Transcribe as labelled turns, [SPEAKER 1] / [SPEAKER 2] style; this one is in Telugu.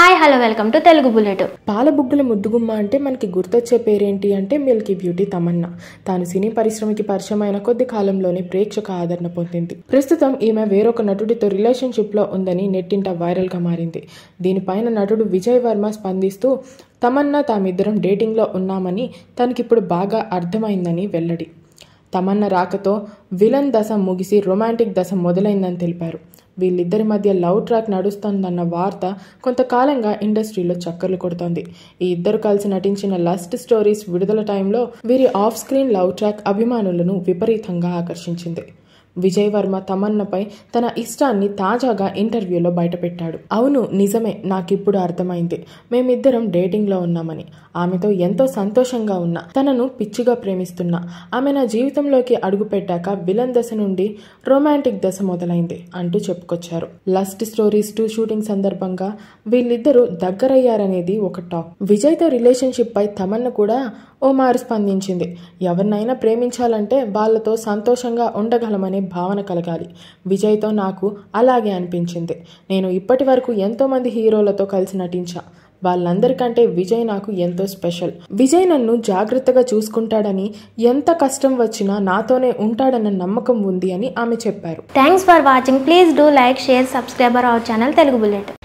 [SPEAKER 1] hi hello welcome to Telugu bullet పాలబుగ్గుల ముద్దుగుమ్మ అంటే మనకి గుర్తొచ్చే పేరేంటి అంటే మిల్కీ బ్యూటీ తమన్నా తాను సినీ పరిశ్రమకి పరిచయం అయిన కొద్ది కాలంలోనే ప్రేక్షక ఆదరణ పొందింది ప్రస్తుతం ఈమె వేరొక నటుడితో రిలేషన్షిప్లో ఉందని నెట్టింట వైరల్గా మారింది దీనిపైన నటుడు విజయ్ వర్మ స్పందిస్తూ తమన్నా తామిద్దరం డేటింగ్లో ఉన్నామని తనకిప్పుడు బాగా అర్థమైందని వెల్లడి తమన్నా రాకతో విలన్ దశ ముగిసి రొమాంటిక్ దశ మొదలైందని తెలిపారు వీళ్ళిద్దరి మధ్య లవ్ ట్రాక్ నడుస్తోందన్న వార్త కొంతకాలంగా ఇండస్ట్రీలో చక్కర్లు కొడుతోంది ఈ ఇద్దరు కలిసి నటించిన లస్ట్ స్టోరీస్ విడుదల టైంలో వీరి ఆఫ్ స్క్రీన్ లవ్ ట్రాక్ అభిమానులను విపరీతంగా ఆకర్షించింది విజయ్ వర్మ తమన్నపై తన ఇష్టాన్ని తాజాగా ఇంటర్వ్యూలో బయటపెట్టాడు అవును నిజమే నాకిప్పుడు అర్థమైంది మేమిద్దరం డేటింగ్లో ఉన్నామని ఆమెతో ఎంతో సంతోషంగా ఉన్నా తనను పిచ్చిగా ప్రేమిస్తున్నా ఆమె నా జీవితంలోకి అడుగుపెట్టాక విలన్ దశ నుండి రొమాంటిక్ దశ మొదలైంది అంటూ చెప్పుకొచ్చారు లస్ట్ స్టోరీస్ టూ షూటింగ్ సందర్భంగా వీళ్ళిద్దరూ దగ్గరయ్యారనేది ఒక టాక్ విజయ్తో రిలేషన్షిప్పై తమన్న కూడా ఓ మారు స్పందించింది ఎవరినైనా ప్రేమించాలంటే వాళ్లతో సంతోషంగా ఉండగలం అనే భావన కలగాలి విజయ్తో నాకు అలాగే అనిపించింది నేను ఇప్పటి వరకు ఎంతోమంది హీరోలతో కలిసి నటించా వాళ్ళందరికంటే విజయ్ నాకు ఎంతో స్పెషల్ విజయ్ నన్ను జాగ్రత్తగా చూసుకుంటాడని ఎంత కష్టం వచ్చినా నాతోనే ఉంటాడన్న నమ్మకం ఉంది అని ఆమె చెప్పారు thanks for watching please do like share subscriber our channel Telugu bullet